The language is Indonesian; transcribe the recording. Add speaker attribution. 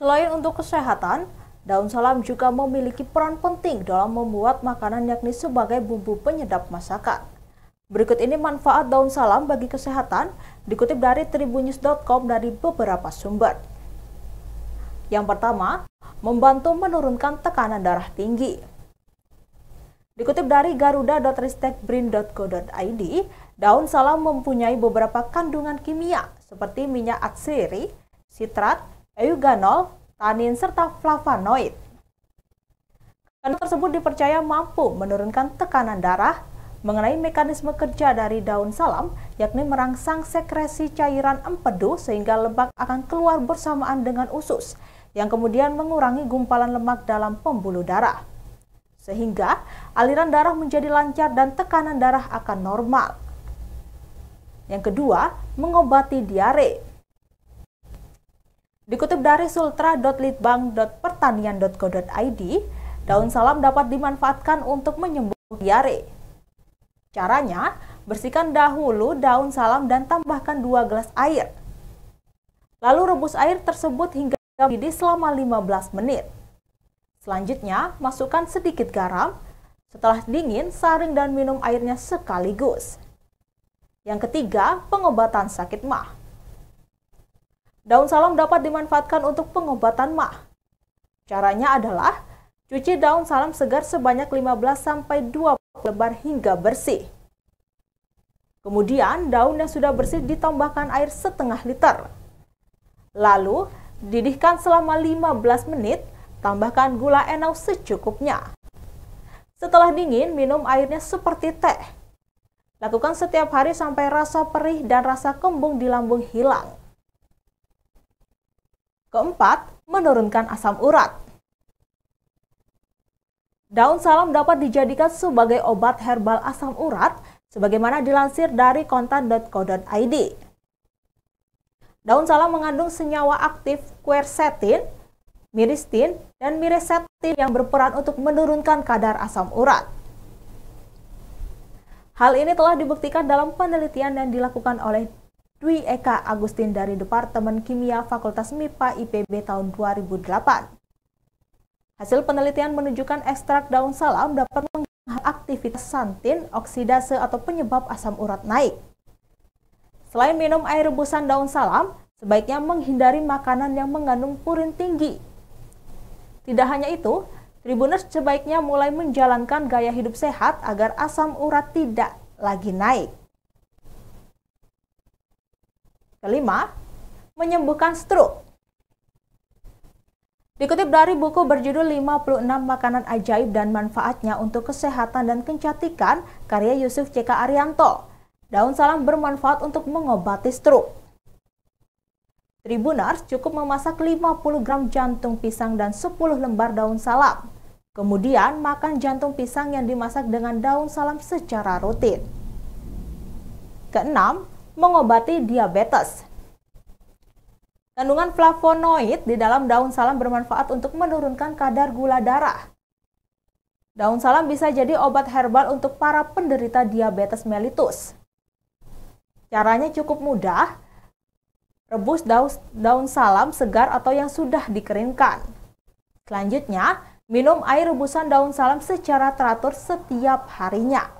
Speaker 1: Selain untuk kesehatan, daun salam juga memiliki peran penting dalam membuat makanan yakni sebagai bumbu penyedap masakan. Berikut ini manfaat daun salam bagi kesehatan dikutip dari tribunews.com dari beberapa sumber. Yang pertama, membantu menurunkan tekanan darah tinggi. Dikutip dari garuda.ristekbrin.co.id, daun salam mempunyai beberapa kandungan kimia seperti minyak atsiri, sitrat, euganol, tanin, serta flavonoid. Kandungan tersebut dipercaya mampu menurunkan tekanan darah, mengenai mekanisme kerja dari daun salam, yakni merangsang sekresi cairan empedu sehingga lemak akan keluar bersamaan dengan usus, yang kemudian mengurangi gumpalan lemak dalam pembuluh darah. Sehingga aliran darah menjadi lancar dan tekanan darah akan normal. Yang kedua, mengobati diare. Dikutip dari sultra.litbang.pertanian.go.id, daun salam dapat dimanfaatkan untuk menyembuhkan diare. Caranya, bersihkan dahulu daun salam dan tambahkan 2 gelas air. Lalu rebus air tersebut hingga mendidih selama 15 menit. Selanjutnya, masukkan sedikit garam. Setelah dingin, saring dan minum airnya sekaligus. Yang ketiga, pengobatan sakit mah. Daun salam dapat dimanfaatkan untuk pengobatan mah. Caranya adalah cuci daun salam segar sebanyak 15-20 lembar hingga bersih. Kemudian daun yang sudah bersih ditambahkan air setengah liter. Lalu didihkan selama 15 menit, tambahkan gula enau secukupnya. Setelah dingin, minum airnya seperti teh. Lakukan setiap hari sampai rasa perih dan rasa kembung di lambung hilang. Keempat, menurunkan asam urat. Daun salam dapat dijadikan sebagai obat herbal asam urat sebagaimana dilansir dari kontan.co.id. Daun salam mengandung senyawa aktif quercetin, miristin, dan miresetin yang berperan untuk menurunkan kadar asam urat. Hal ini telah dibuktikan dalam penelitian yang dilakukan oleh Dwi Eka Agustin dari Departemen Kimia Fakultas MIPA IPB tahun 2008. Hasil penelitian menunjukkan ekstrak daun salam dapat menghambat aktivitas santin, oksidase, atau penyebab asam urat naik. Selain minum air rebusan daun salam, sebaiknya menghindari makanan yang mengandung purin tinggi. Tidak hanya itu, Tribuners sebaiknya mulai menjalankan gaya hidup sehat agar asam urat tidak lagi naik. Kelima, menyembuhkan stroke. Dikutip dari buku berjudul 56 Makanan Ajaib dan Manfaatnya untuk Kesehatan dan Kencatikan karya Yusuf C.K. Arianto. Daun salam bermanfaat untuk mengobati stroke. Tribunars cukup memasak 50 gram jantung pisang dan 10 lembar daun salam. Kemudian makan jantung pisang yang dimasak dengan daun salam secara rutin. Keenam, mengobati diabetes. Kandungan flavonoid di dalam daun salam bermanfaat untuk menurunkan kadar gula darah. Daun salam bisa jadi obat herbal untuk para penderita diabetes mellitus. Caranya cukup mudah. Rebus daun, daun salam segar atau yang sudah dikeringkan. Selanjutnya, minum air rebusan daun salam secara teratur setiap harinya.